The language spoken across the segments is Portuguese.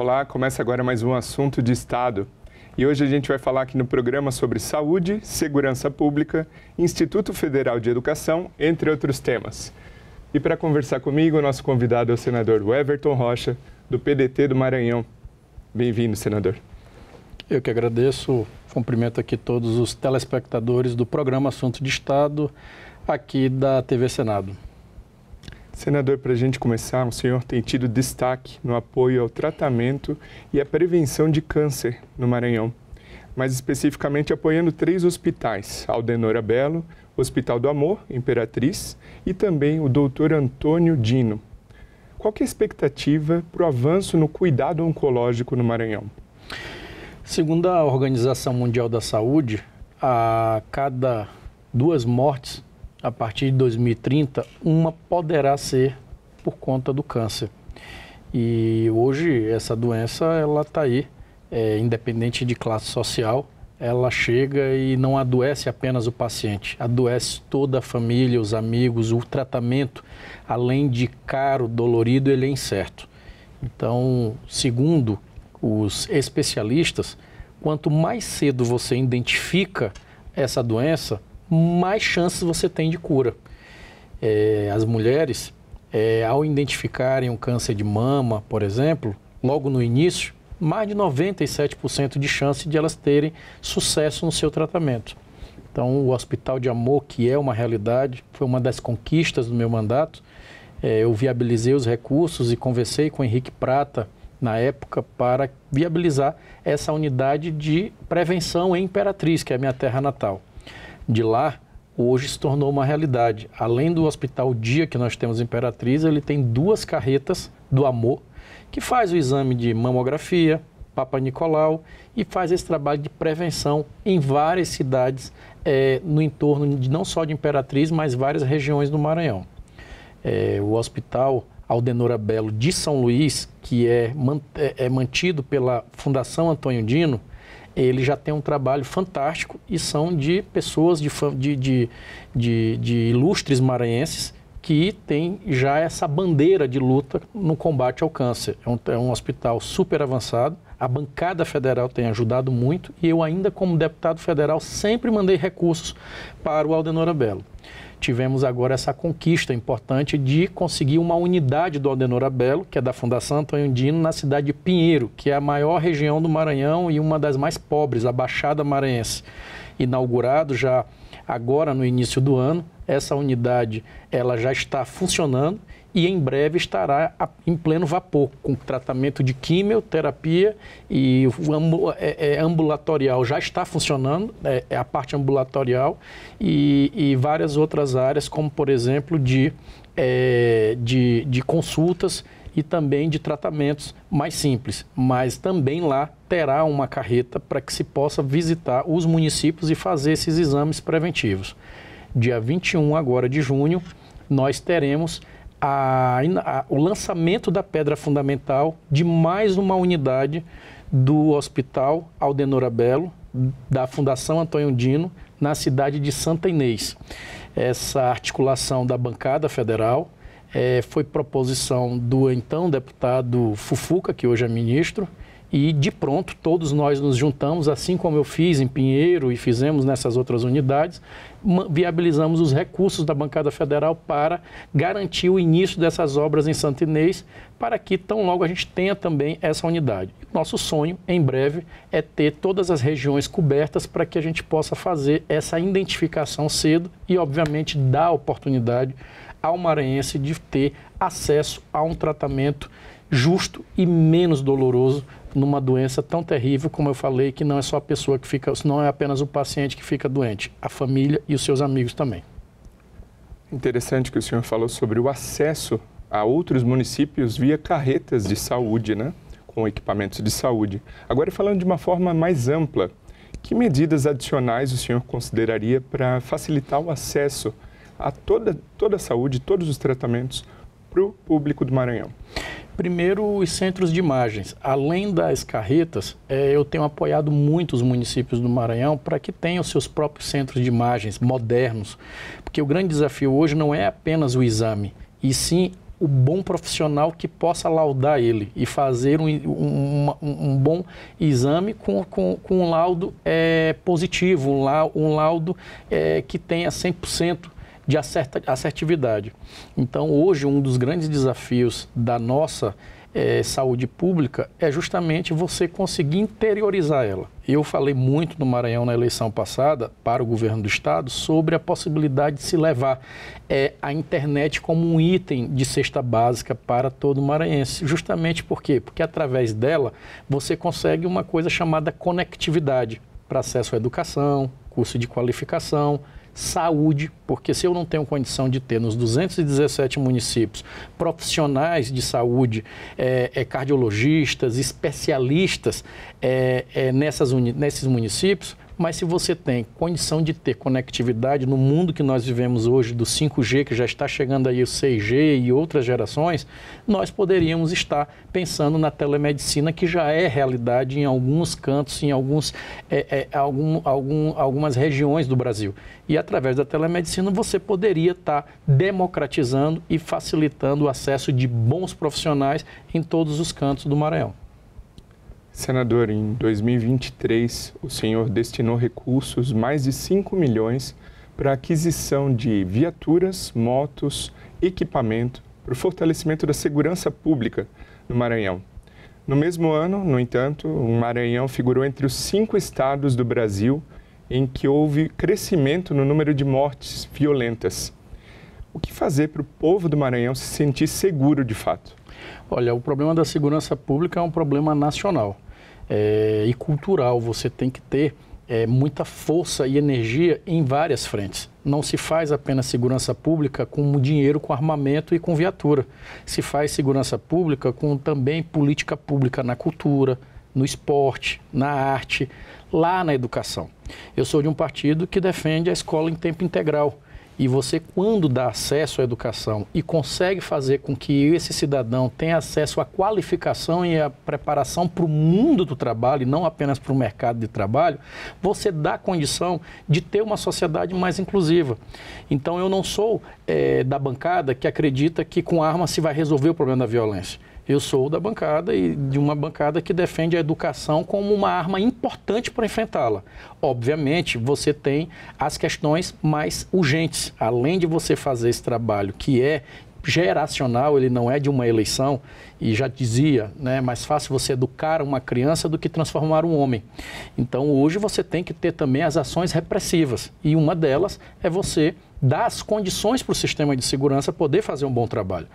Olá, começa agora mais um assunto de Estado. E hoje a gente vai falar aqui no programa sobre saúde, segurança pública, Instituto Federal de Educação, entre outros temas. E para conversar comigo, nosso convidado é o senador Everton Rocha, do PDT do Maranhão. Bem-vindo, senador. Eu que agradeço, cumprimento aqui todos os telespectadores do programa Assunto de Estado, aqui da TV Senado. Senador, para a gente começar, o senhor tem tido destaque no apoio ao tratamento e à prevenção de câncer no Maranhão, mais especificamente apoiando três hospitais: Aldenora Belo, Hospital do Amor, Imperatriz, e também o Dr. Antônio Dino. Qual é a expectativa para o avanço no cuidado oncológico no Maranhão? Segundo a Organização Mundial da Saúde, a cada duas mortes a partir de 2030, uma poderá ser por conta do câncer. E hoje essa doença ela está aí, é, independente de classe social, ela chega e não adoece apenas o paciente, adoece toda a família, os amigos, o tratamento, além de caro, dolorido, ele é incerto. Então, segundo os especialistas, quanto mais cedo você identifica essa doença, mais chances você tem de cura. É, as mulheres, é, ao identificarem um câncer de mama, por exemplo, logo no início, mais de 97% de chance de elas terem sucesso no seu tratamento. Então, o Hospital de Amor, que é uma realidade, foi uma das conquistas do meu mandato. É, eu viabilizei os recursos e conversei com o Henrique Prata, na época, para viabilizar essa unidade de prevenção em Imperatriz, que é a minha terra natal de lá hoje se tornou uma realidade. Além do Hospital Dia que nós temos em Imperatriz, ele tem duas carretas do amor que faz o exame de mamografia, Papa Nicolau e faz esse trabalho de prevenção em várias cidades é, no entorno de não só de Imperatriz, mas várias regiões do Maranhão. É, o Hospital Aldenora Belo de São Luís, que é, eh, é mantido pela Fundação Antônio Dino, ele já tem um trabalho fantástico e são de pessoas, de, de, de, de ilustres maranhenses que tem já essa bandeira de luta no combate ao câncer. É um, é um hospital super avançado, a bancada federal tem ajudado muito e eu ainda como deputado federal sempre mandei recursos para o Aldenora Belo. Tivemos agora essa conquista importante de conseguir uma unidade do Aldenora Belo, que é da Fundação Antônio Dino, na cidade de Pinheiro, que é a maior região do Maranhão e uma das mais pobres, a Baixada Maranhense. Inaugurado já agora no início do ano, essa unidade ela já está funcionando e em breve estará em pleno vapor, com tratamento de quimioterapia e é, é, ambulatorial já está funcionando, né, é, a parte ambulatorial, e, e várias outras áreas, como por exemplo de, é, de, de consultas e também de tratamentos mais simples. Mas também lá terá uma carreta para que se possa visitar os municípios e fazer esses exames preventivos. Dia 21 agora de junho, nós teremos a, a, o lançamento da pedra fundamental de mais uma unidade do Hospital Aldenora Belo, da Fundação Antônio Dino, na cidade de Santa Inês. Essa articulação da bancada federal é, foi proposição do então deputado Fufuca, que hoje é ministro, e de pronto todos nós nos juntamos, assim como eu fiz em Pinheiro e fizemos nessas outras unidades, viabilizamos os recursos da bancada federal para garantir o início dessas obras em Santo Inês, para que tão logo a gente tenha também essa unidade. Nosso sonho, em breve, é ter todas as regiões cobertas para que a gente possa fazer essa identificação cedo e, obviamente, dar oportunidade ao maranhense de ter acesso a um tratamento justo e menos doloroso numa doença tão terrível como eu falei, que não é só a pessoa que fica, não é apenas o paciente que fica doente, a família e os seus amigos também. Interessante que o senhor falou sobre o acesso a outros municípios via carretas de saúde, né? Com equipamentos de saúde. Agora, falando de uma forma mais ampla, que medidas adicionais o senhor consideraria para facilitar o acesso a toda, toda a saúde, todos os tratamentos para o público do Maranhão? Primeiro, os centros de imagens. Além das carretas, é, eu tenho apoiado muitos municípios do Maranhão para que tenham seus próprios centros de imagens modernos. Porque o grande desafio hoje não é apenas o exame, e sim o bom profissional que possa laudar ele e fazer um, um, um, um bom exame com, com, com um laudo é, positivo, um laudo é, que tenha 100% de assertividade. Então, hoje, um dos grandes desafios da nossa é, saúde pública é justamente você conseguir interiorizar ela. Eu falei muito no Maranhão na eleição passada, para o governo do estado, sobre a possibilidade de se levar é, a internet como um item de cesta básica para todo maranhense. Justamente por quê? Porque através dela você consegue uma coisa chamada conectividade para acesso à educação, curso de qualificação, saúde, porque se eu não tenho condição de ter nos 217 municípios profissionais de saúde, é, é, cardiologistas, especialistas é, nesses municípios, mas se você tem condição de ter conectividade no mundo que nós vivemos hoje, do 5G, que já está chegando aí o 6G e outras gerações, nós poderíamos estar pensando na telemedicina, que já é realidade em alguns cantos, em alguns, é, é, algum, algum, algumas regiões do Brasil. E através da telemedicina você poderia estar democratizando e facilitando o acesso de bons profissionais em todos os cantos do Maranhão. Senador, em 2023, o senhor destinou recursos mais de 5 milhões para aquisição de viaturas, motos, equipamento para o fortalecimento da segurança pública no Maranhão. No mesmo ano, no entanto, o Maranhão figurou entre os cinco estados do Brasil em que houve crescimento no número de mortes violentas. O que fazer para o povo do Maranhão se sentir seguro de fato? Olha, o problema da segurança pública é um problema nacional é, e cultural. Você tem que ter é, muita força e energia em várias frentes. Não se faz apenas segurança pública com dinheiro, com armamento e com viatura. Se faz segurança pública com também política pública na cultura, no esporte, na arte, lá na educação. Eu sou de um partido que defende a escola em tempo integral. E você, quando dá acesso à educação e consegue fazer com que esse cidadão tenha acesso à qualificação e à preparação para o mundo do trabalho, e não apenas para o mercado de trabalho, você dá condição de ter uma sociedade mais inclusiva. Então, eu não sou é, da bancada que acredita que com arma se vai resolver o problema da violência. Eu sou da bancada e de uma bancada que defende a educação como uma arma importante para enfrentá-la. Obviamente, você tem as questões mais urgentes. Além de você fazer esse trabalho que é geracional, ele não é de uma eleição, e já dizia, né, mais fácil você educar uma criança do que transformar um homem. Então, hoje você tem que ter também as ações repressivas, e uma delas é você dá as condições para o sistema de segurança poder fazer um bom trabalho.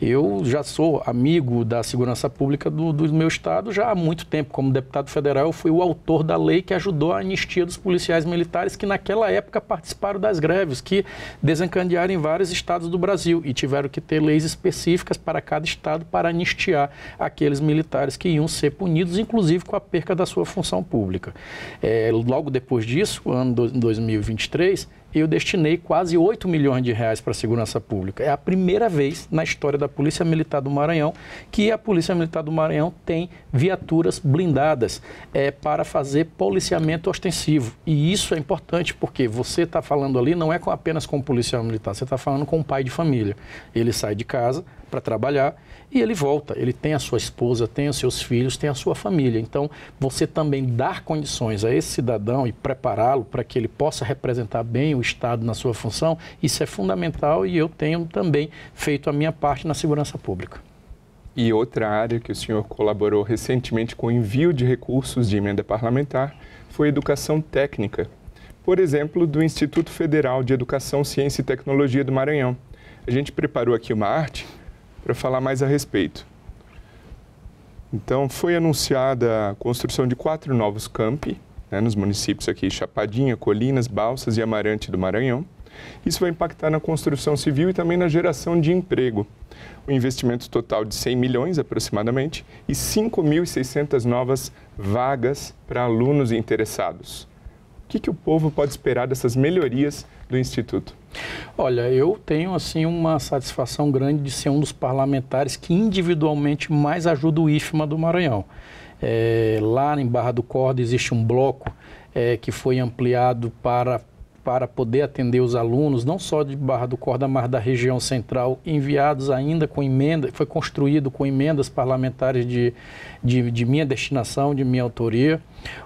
Eu já sou amigo da segurança pública do, do meu estado já há muito tempo. Como deputado federal, eu fui o autor da lei que ajudou a anistia dos policiais militares que naquela época participaram das greves, que desencadearam em vários estados do Brasil e tiveram que ter leis específicas para cada estado para anistiar aqueles militares que iam ser punidos, inclusive com a perca da sua função pública. É, logo depois disso, ano 2023, eu destinei quase 8 milhões de reais para a segurança pública. É a primeira vez na história da Polícia Militar do Maranhão que a Polícia Militar do Maranhão tem viaturas blindadas é, para fazer policiamento ostensivo. E isso é importante porque você está falando ali não é com, apenas com o policial militar, você está falando com o pai de família. Ele sai de casa, para trabalhar e ele volta. Ele tem a sua esposa, tem os seus filhos, tem a sua família. Então, você também dar condições a esse cidadão e prepará-lo para que ele possa representar bem o Estado na sua função, isso é fundamental e eu tenho também feito a minha parte na segurança pública. E outra área que o senhor colaborou recentemente com o envio de recursos de emenda parlamentar foi educação técnica. Por exemplo, do Instituto Federal de Educação, Ciência e Tecnologia do Maranhão. A gente preparou aqui uma arte para falar mais a respeito. Então, foi anunciada a construção de quatro novos campi, né, nos municípios aqui, Chapadinha, Colinas, Balsas e Amarante do Maranhão. Isso vai impactar na construção civil e também na geração de emprego. Um investimento total de 100 milhões, aproximadamente, e 5.600 novas vagas para alunos interessados que, que o povo pode esperar dessas melhorias do Instituto? Olha, eu tenho assim uma satisfação grande de ser um dos parlamentares que individualmente mais ajuda o IFMA do Maranhão. É, lá em Barra do Corda existe um bloco é, que foi ampliado para para poder atender os alunos, não só de Barra do Corda, mas da região central, enviados ainda com emenda, foi construído com emendas parlamentares de, de, de minha destinação, de minha autoria.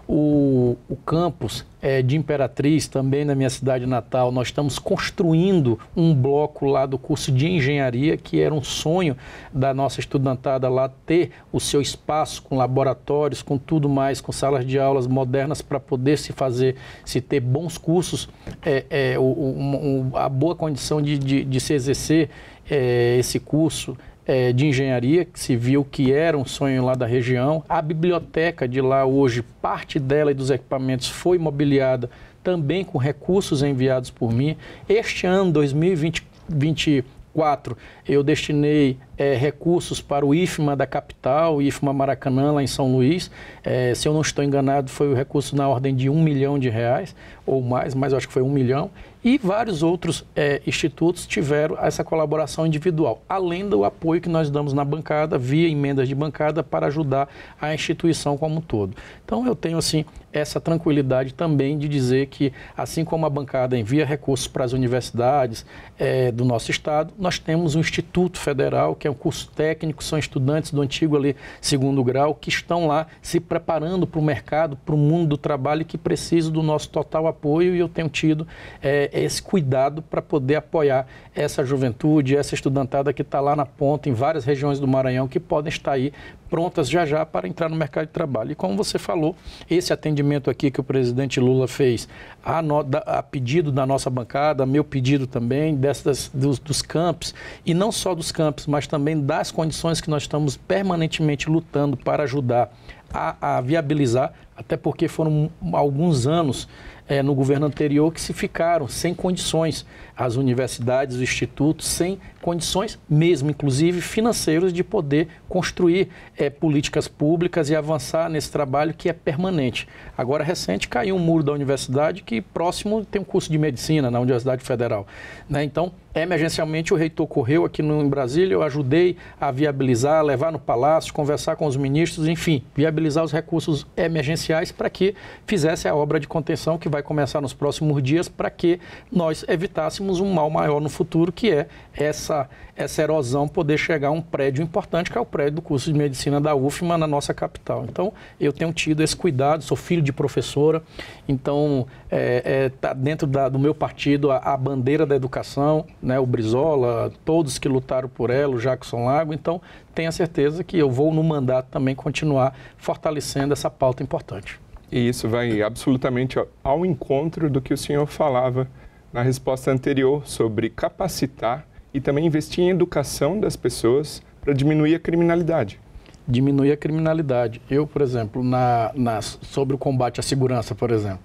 O, o campus é, de Imperatriz, também na minha cidade natal, nós estamos construindo um bloco lá do curso de engenharia, que era um sonho da nossa estudantada lá ter o seu espaço com laboratórios, com tudo mais, com salas de aulas modernas para poder se fazer, se ter bons cursos, é, é, o, o, a boa condição de, de, de se exercer é, esse curso é, de engenharia, que se viu que era um sonho lá da região. A biblioteca de lá hoje, parte dela e dos equipamentos foi mobiliada também com recursos enviados por mim. Este ano, 2024, eu destinei é, recursos para o IFMA da capital, IFMA Maracanã, lá em São Luís. É, se eu não estou enganado, foi o recurso na ordem de um milhão de reais ou mais, mas acho que foi um milhão. E vários outros é, institutos tiveram essa colaboração individual, além do apoio que nós damos na bancada, via emendas de bancada, para ajudar a instituição como um todo. Então, eu tenho, assim, essa tranquilidade também de dizer que, assim como a bancada envia recursos para as universidades é, do nosso estado, nós temos um Instituto Federal, que é um curso técnico, são estudantes do antigo ali, segundo grau, que estão lá se preparando para o mercado, para o mundo do trabalho, que precisam do nosso total apoio e eu tenho tido é, esse cuidado para poder apoiar essa juventude, essa estudantada que está lá na ponta, em várias regiões do Maranhão, que podem estar aí prontas já já para entrar no mercado de trabalho. E como você falou, esse atendimento aqui que o presidente Lula fez, a, no, da, a pedido da nossa bancada, meu pedido também, dessas, dos, dos campos, e não só dos campos, mas também das condições que nós estamos permanentemente lutando para ajudar a, a viabilizar, até porque foram alguns anos é, no governo anterior que se ficaram sem condições as universidades, os institutos, sem condições mesmo, inclusive financeiras, de poder construir é, políticas públicas e avançar nesse trabalho que é permanente. Agora, recente, caiu um muro da universidade que próximo tem um curso de medicina na Universidade Federal. Né? Então, emergencialmente, o reitor correu aqui no, em Brasília, eu ajudei a viabilizar, levar no palácio, conversar com os ministros, enfim, viabilizar os recursos emergenciais para que fizesse a obra de contenção que vai começar nos próximos dias, para que nós evitássemos tivéssemos um mal maior no futuro, que é essa, essa erosão poder chegar a um prédio importante, que é o prédio do curso de medicina da UFMA na nossa capital. Então, eu tenho tido esse cuidado, sou filho de professora, então está é, é tá dentro da, do meu partido a, a, bandeira da educação, né, o Brizola, todos que lutaram por ela, o Jackson Lago, então tenha certeza que eu vou no mandato também continuar fortalecendo essa pauta importante. E isso vai absolutamente ao encontro do que o senhor falava na resposta anterior sobre capacitar e também investir em educação das pessoas para diminuir a criminalidade. Diminuir a criminalidade. Eu, por exemplo, na, na, sobre o combate à segurança, por exemplo,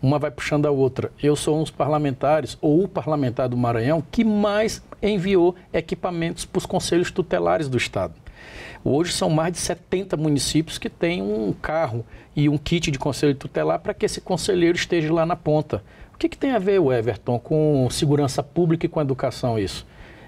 uma vai puxando a outra. Eu sou um dos parlamentares, ou o parlamentar do Maranhão, que mais enviou equipamentos para os conselhos tutelares do Estado. Hoje são mais de 70 municípios que têm um carro e um kit de conselho tutelar para que esse conselheiro esteja lá na ponta o que, que tem a ver, o Everton, com segurança pública e com educação isso?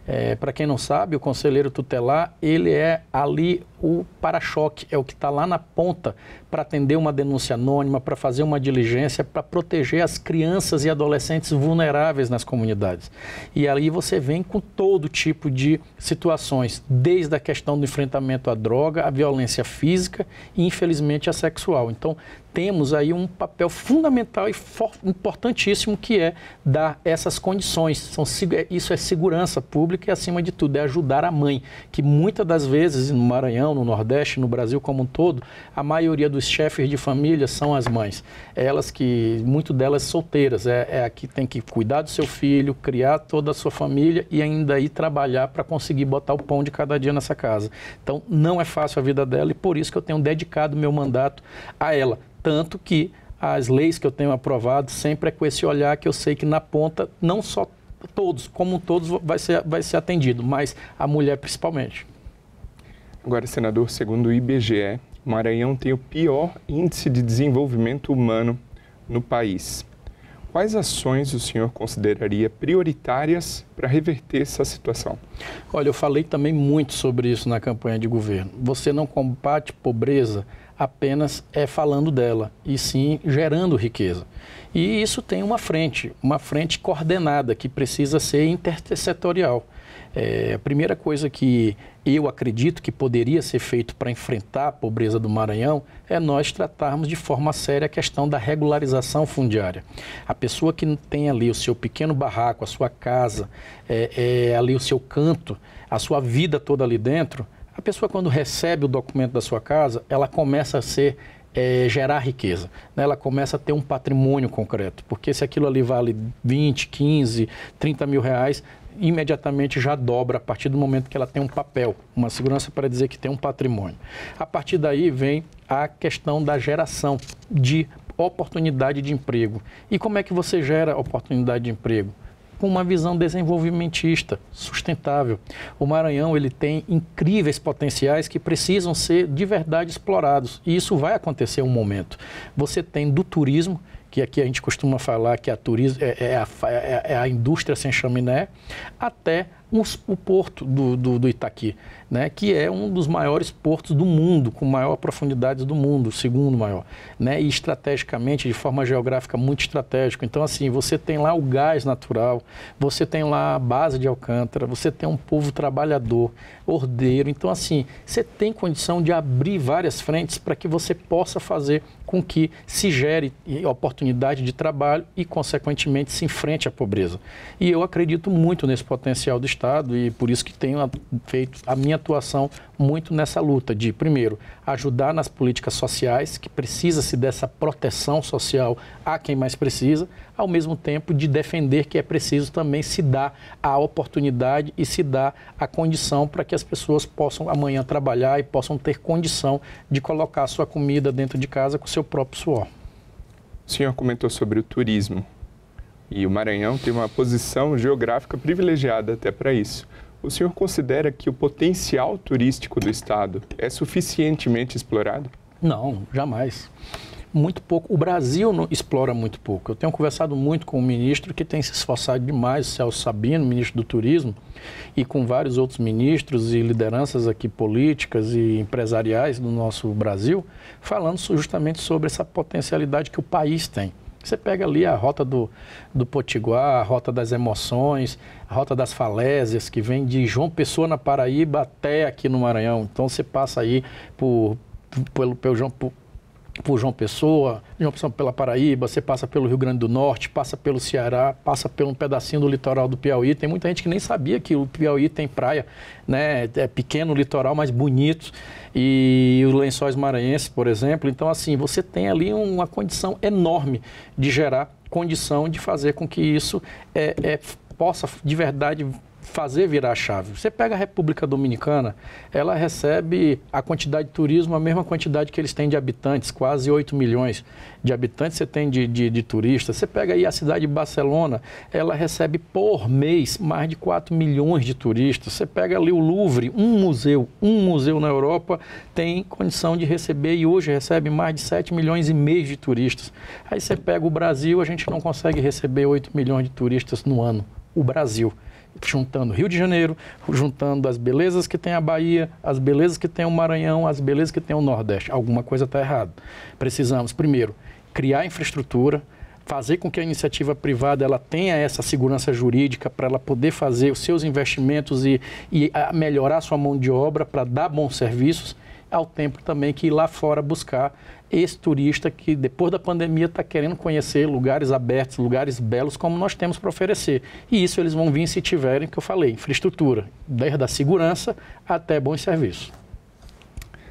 É, Para quem não sabe, o conselheiro tutelar, ele é ali o para-choque é o que está lá na ponta para atender uma denúncia anônima, para fazer uma diligência, para proteger as crianças e adolescentes vulneráveis nas comunidades. E aí você vem com todo tipo de situações, desde a questão do enfrentamento à droga, à violência física e, infelizmente, à sexual. Então, temos aí um papel fundamental e importantíssimo que é dar essas condições. São, é, isso é segurança pública e, acima de tudo, é ajudar a mãe, que muitas das vezes no Maranhão no Nordeste, no Brasil como um todo, a maioria dos chefes de família são as mães. É elas que, muito delas solteiras, é, é a que tem que cuidar do seu filho, criar toda a sua família e ainda ir trabalhar para conseguir botar o pão de cada dia nessa casa. Então, não é fácil a vida dela e por isso que eu tenho dedicado meu mandato a ela. Tanto que as leis que eu tenho aprovado sempre é com esse olhar que eu sei que na ponta não só todos, como todos vai ser, vai ser atendido, mas a mulher principalmente. Agora, senador, segundo o IBGE, o Maranhão tem o pior índice de desenvolvimento humano no país. Quais ações o senhor consideraria prioritárias para reverter essa situação? Olha, eu falei também muito sobre isso na campanha de governo. Você não combate pobreza apenas é falando dela, e sim gerando riqueza. E isso tem uma frente, uma frente coordenada que precisa ser intersetorial. É, a primeira coisa que eu acredito que poderia ser feito para enfrentar a pobreza do Maranhão é nós tratarmos de forma séria a questão da regularização fundiária. A pessoa que tem ali o seu pequeno barraco, a sua casa, é, é, ali o seu canto, a sua vida toda ali dentro, a pessoa quando recebe o documento da sua casa, ela começa a ser é, gerar riqueza. Né? Ela começa a ter um patrimônio concreto, porque se aquilo ali vale 20, 15, 30 mil reais, imediatamente já dobra a partir do momento que ela tem um papel, uma segurança para dizer que tem um patrimônio. A partir daí vem a questão da geração de oportunidade de emprego. E como é que você gera oportunidade de emprego? com uma visão desenvolvimentista, sustentável. O Maranhão ele tem incríveis potenciais que precisam ser de verdade explorados e isso vai acontecer um momento. Você tem do turismo que aqui a gente costuma falar que a turismo é, é, a, é, é a indústria sem chaminé, até o porto do, do, do, Itaqui, né, que é um dos maiores portos do mundo, com maior profundidade do mundo, segundo maior, né, e estrategicamente, de forma geográfica, muito estratégico. Então, assim, você tem lá o gás natural, você tem lá a base de Alcântara, você tem um povo trabalhador, ordeiro. Então, assim, você tem condição de abrir várias frentes para que você possa fazer com que se gere oportunidade de trabalho e, consequentemente, se enfrente à pobreza. E eu acredito muito nesse potencial do Estado e por isso que tenho feito a minha atuação muito nessa luta de, primeiro, ajudar nas políticas sociais, que precisa-se dessa proteção social a quem mais precisa, ao mesmo tempo de defender que é preciso também se dar a oportunidade e se dar a condição para que as pessoas possam amanhã trabalhar e possam ter condição de colocar sua comida dentro de casa com seu próprio suor. O senhor comentou sobre o turismo e o Maranhão tem uma posição geográfica privilegiada até para isso. O senhor considera que o potencial turístico do estado é suficientemente explorado? Não, jamais. Muito pouco. O Brasil não, explora muito pouco. Eu tenho conversado muito com o ministro que tem se esforçado demais, Celso Sabino, ministro do Turismo, e com vários outros ministros e lideranças aqui políticas e empresariais do nosso Brasil, falando justamente sobre essa potencialidade que o país tem. Você pega ali a rota do, do Potiguar, a rota das emoções, a rota das falésias, que vem de João Pessoa na Paraíba até aqui no Maranhão. Então você passa aí por, pelo, pelo, João, por, por João Pessoa, João Pessoa pela Paraíba, você passa pelo Rio Grande do Norte, passa pelo Ceará, passa por um pedacinho do litoral do Piauí. Tem muita gente que nem sabia que o Piauí tem praia, né? É pequeno litoral, mas bonito. E os lençóis maranhenses, por exemplo. Então, assim, você tem ali uma condição enorme de gerar condição de fazer com que isso é, é possa de verdade fazer virar a chave. Você pega a República Dominicana, ela recebe a quantidade de turismo, a mesma quantidade que eles têm de habitantes, quase 8 milhões de habitantes você tem de, de, de turistas. Você pega aí a cidade de Barcelona, ela recebe por mês mais de 4 milhões de turistas. Você pega ali o Louvre, um museu, um museu na Europa tem condição de receber e hoje recebe mais de 7 milhões e meio de turistas. Aí você pega o Brasil, a gente não consegue receber 8 milhões de turistas no ano. O Brasil juntando Rio de Janeiro, juntando as belezas que tem a Bahia, as belezas que tem o Maranhão, as belezas que tem o Nordeste. Alguma coisa está errada. Precisamos, primeiro, criar infraestrutura, fazer com que a iniciativa privada ela tenha essa segurança jurídica para ela poder fazer os seus investimentos e, e ah, melhorar sua mão de obra para dar bons serviços, ao tempo também que ir lá fora buscar esse turista que depois da pandemia está querendo conhecer lugares abertos, lugares belos, como nós temos para oferecer. E isso eles vão vir se tiverem, que eu falei, infraestrutura, desde a segurança até bons serviços.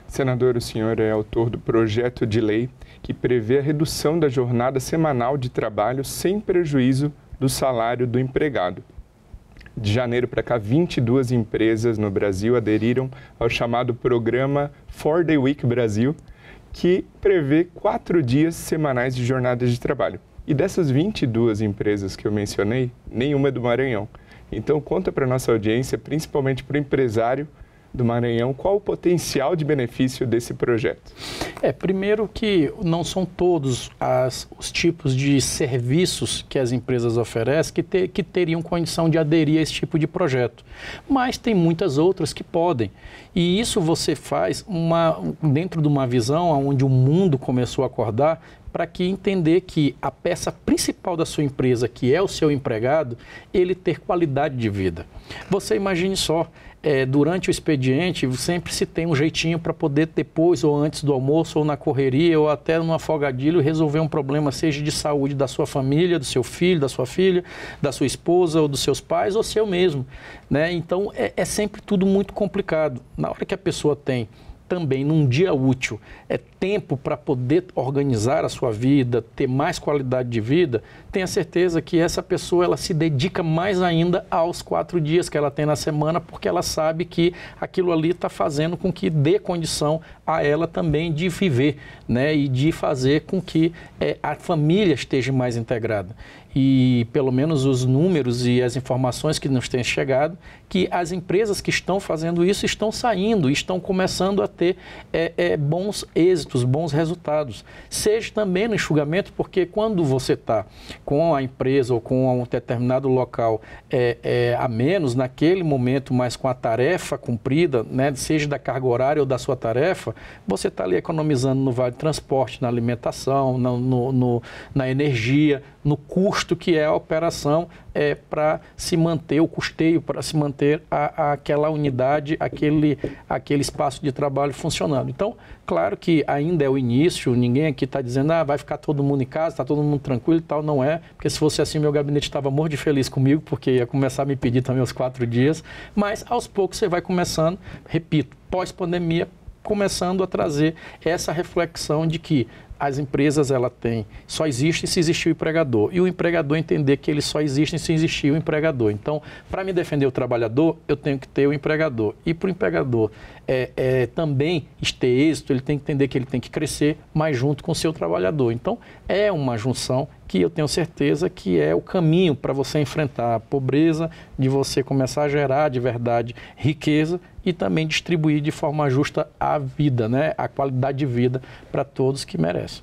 Senador, o senhor é autor do projeto de lei que prevê a redução da jornada semanal de trabalho sem prejuízo do salário do empregado. De janeiro para cá, 22 empresas no Brasil aderiram ao chamado programa Four Day Week Brasil, que prevê quatro dias semanais de jornadas de trabalho. E dessas 22 empresas que eu mencionei, nenhuma é do Maranhão. Então conta para nossa audiência, principalmente para o empresário do Maranhão, qual o potencial de benefício desse projeto? É, primeiro que não são todos as, os tipos de serviços que as empresas oferecem que, ter, que teriam condição de aderir a esse tipo de projeto, mas tem muitas outras que podem. E isso você faz uma, dentro de uma visão onde o mundo começou a acordar para que entender que a peça principal da sua empresa, que é o seu empregado, ele ter qualidade de vida. Você imagine só, é, durante o expediente sempre se tem um jeitinho para poder depois ou antes do almoço ou na correria ou até no afogadilho resolver um problema, seja de saúde da sua família, do seu filho, da sua filha, da sua esposa ou dos seus pais ou seu mesmo. Né? Então é, é sempre tudo muito complicado. Na hora que a pessoa tem também num dia útil é tempo para poder organizar a sua vida, ter mais qualidade de vida, tenha certeza que essa pessoa ela se dedica mais ainda aos quatro dias que ela tem na semana, porque ela sabe que aquilo ali está fazendo com que dê condição a ela também de viver, né, e de fazer com que é, a família esteja mais integrada e pelo menos os números e as informações que nos têm chegado, que as empresas que estão fazendo isso estão saindo, estão começando a ter é, é, bons êxitos muitos bons resultados. Seja também no enxugamento, porque quando você está com a empresa ou com um determinado local é, é, a menos naquele momento, mas com a tarefa cumprida, né, seja da carga horária ou da sua tarefa, você está ali economizando no vale transporte, na alimentação, no, no, na energia, no custo que é a operação é, para se manter, o custeio para se manter a, a aquela unidade, aquele, aquele espaço de trabalho funcionando. Então, claro que ainda é o início, ninguém aqui está dizendo, ah, vai ficar todo mundo em casa, está todo mundo tranquilo e tal, não é, porque se fosse assim, meu gabinete estava morto de feliz comigo, porque ia começar a me pedir também os quatro dias, mas aos poucos você vai começando, repito, pós-pandemia, começando a trazer essa reflexão de que as empresas ela tem só existem se existir o empregador e o empregador entender que ele só existe se existir o empregador. Então, para me defender o trabalhador, eu tenho que ter o empregador e para o empregador é, é, também ter êxito, ele tem que entender que ele tem que crescer mais junto com o seu trabalhador. Então, é uma junção que eu tenho certeza que é o caminho para você enfrentar a pobreza, de você começar a gerar de verdade riqueza e também distribuir de forma justa a vida, né, a qualidade de vida para todos que merecem.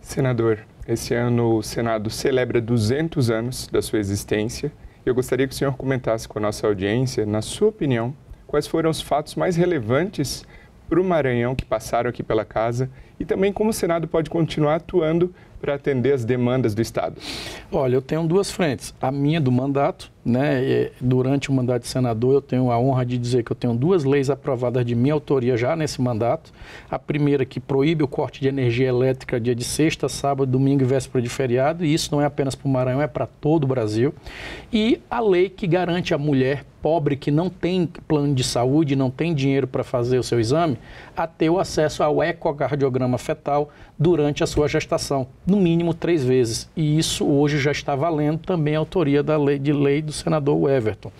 Senador, esse ano o Senado celebra 200 anos da sua existência. Eu gostaria que o senhor comentasse com a nossa audiência, na sua opinião, quais foram os fatos mais relevantes para o Maranhão que passaram aqui pela casa e também como o Senado pode continuar atuando para atender as demandas do Estado? Olha, eu tenho duas frentes. A minha do mandato, né? Durante o mandato de senador, eu tenho a honra de dizer que eu tenho duas leis aprovadas de minha autoria já nesse mandato. A primeira que proíbe o corte de energia elétrica dia de sexta, sábado, domingo e véspera de feriado, e isso não é apenas para o Maranhão, é para todo o Brasil. E a lei que garante a mulher pobre que não tem plano de saúde, não tem dinheiro para fazer o seu exame, a ter o acesso ao ecocardiograma hemograma fetal durante a sua gestação, no mínimo três vezes. E isso hoje já está valendo também a autoria da lei de lei do senador Everton.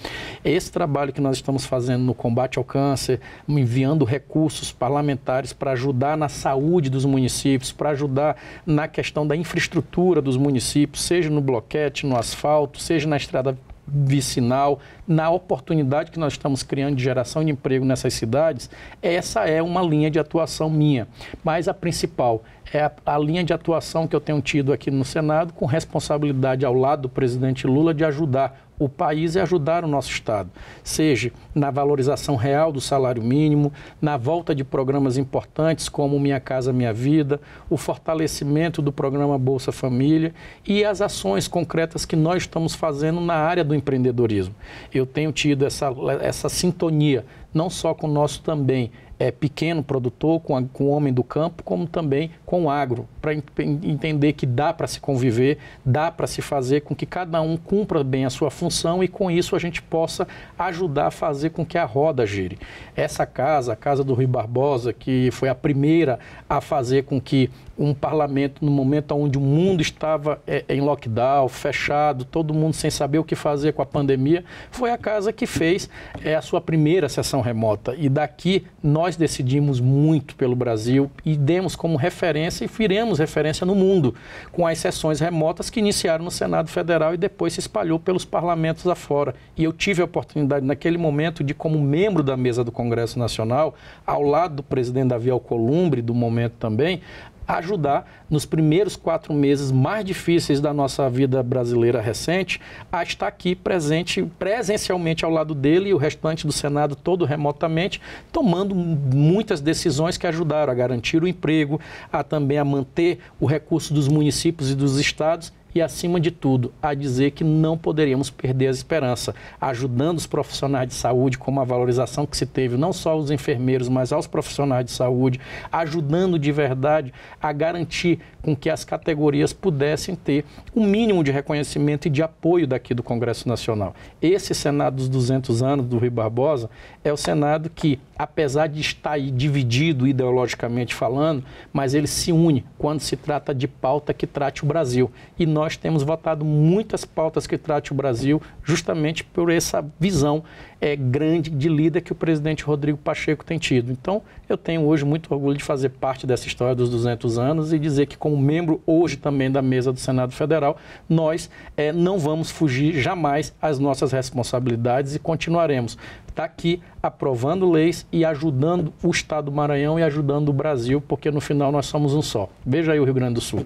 Esse trabalho que nós estamos fazendo no combate ao câncer, enviando recursos parlamentares para ajudar na saúde dos municípios, para ajudar na questão da infraestrutura dos municípios, seja no bloquete, no asfalto, seja na estrada vicinal, na oportunidade que nós estamos criando de geração de emprego nessas cidades, essa é uma linha de atuação minha. Mas a principal é a, a, linha de atuação que eu tenho tido aqui no Senado, com responsabilidade ao lado do presidente Lula de ajudar o país e ajudar o nosso Estado, seja na valorização real do salário mínimo, na volta de programas importantes como Minha Casa Minha Vida, o fortalecimento do programa Bolsa Família e as ações concretas que nós estamos fazendo na área do empreendedorismo. Eu tenho tido essa, essa sintonia, não só com o nosso também, é, pequeno produtor, com, a, com o homem do campo, como também com o agro, para ent entender que dá para se conviver, dá para se fazer com que cada um cumpra bem a sua função e com isso a gente possa ajudar a fazer com que a roda gire. Essa casa, a Casa do Rui Barbosa, que foi a primeira a fazer com que um parlamento no momento onde o mundo estava é, é, em lockdown, fechado, todo mundo sem saber o que fazer com a pandemia, foi a casa que fez é, a sua primeira sessão remota. E daqui nós decidimos muito pelo Brasil e demos como referência e viremos referência no mundo, com as sessões remotas que iniciaram no Senado Federal e depois se espalhou pelos parlamentos afora. E eu tive a oportunidade naquele momento de, como membro da mesa do Congresso Nacional, ao lado do presidente Davi Alcolumbre, do momento também, ajudar nos primeiros quatro meses mais difíceis da nossa vida brasileira recente a estar aqui presente, presencialmente ao lado dele e o restante do Senado todo remotamente, tomando muitas decisões que ajudaram a garantir o emprego, a também a manter o recurso dos municípios e dos estados e, acima de tudo, a dizer que não poderíamos perder a esperança, ajudando os profissionais de saúde com uma valorização que se teve não só aos enfermeiros, mas aos profissionais de saúde, ajudando de verdade a garantir com que as categorias pudessem ter o um mínimo de reconhecimento e de apoio daqui do Congresso Nacional. Esse Senado dos 200 anos do Rui Barbosa é o Senado que, apesar de estar aí dividido ideologicamente falando, mas ele se une quando se trata de pauta que trate o Brasil. E nós nós temos votado muitas pautas que trate o Brasil justamente por essa visão é, grande de líder que o presidente Rodrigo Pacheco tem tido. Então, eu tenho hoje muito orgulho de fazer parte dessa história dos 200 anos e dizer que, como membro hoje também da mesa do Senado Federal, nós é, não vamos fugir jamais às nossas responsabilidades e continuaremos está aqui aprovando leis e ajudando o Estado do Maranhão e ajudando o Brasil, porque no final nós somos um só. Veja aí o Rio Grande do Sul.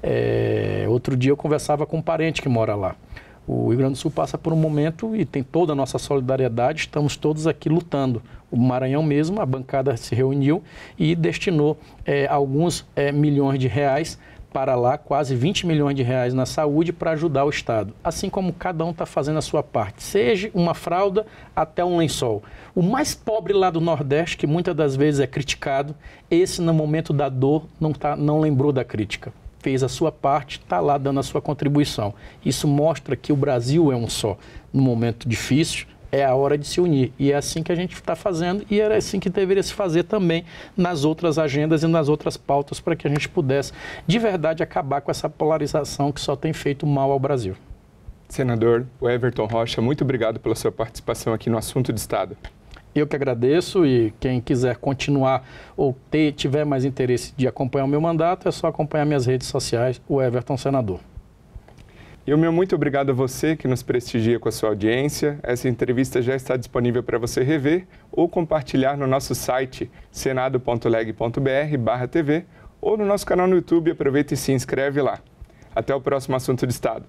É, outro dia eu conversava com um parente que mora lá. O Rio Grande do Sul passa por um momento e tem toda a nossa solidariedade, estamos todos aqui lutando. O Maranhão mesmo, a bancada se reuniu e destinou é, alguns é, milhões de reais para lá quase 20 milhões de reais na saúde para ajudar o Estado, assim como cada um está fazendo a sua parte, seja uma fralda até um lençol. O mais pobre lá do Nordeste, que muitas das vezes é criticado, esse no momento da dor não, tá, não lembrou da crítica. Fez a sua parte, está lá dando a sua contribuição. Isso mostra que o Brasil é um só. No momento difícil, é a hora de se unir. E é assim que a gente está fazendo e era assim que deveria se fazer também nas outras agendas e nas outras pautas para que a gente pudesse de verdade acabar com essa polarização que só tem feito mal ao Brasil. Senador Everton Rocha, muito obrigado pela sua participação aqui no Assunto de Estado. Eu que agradeço e quem quiser continuar ou ter, tiver mais interesse de acompanhar o meu mandato, é só acompanhar minhas redes sociais, o Everton Senador. E o meu muito obrigado a você que nos prestigia com a sua audiência. Essa entrevista já está disponível para você rever ou compartilhar no nosso site senado.leg.br/tv ou no nosso canal no YouTube. Aproveita e se inscreve lá. Até o próximo assunto de Estado.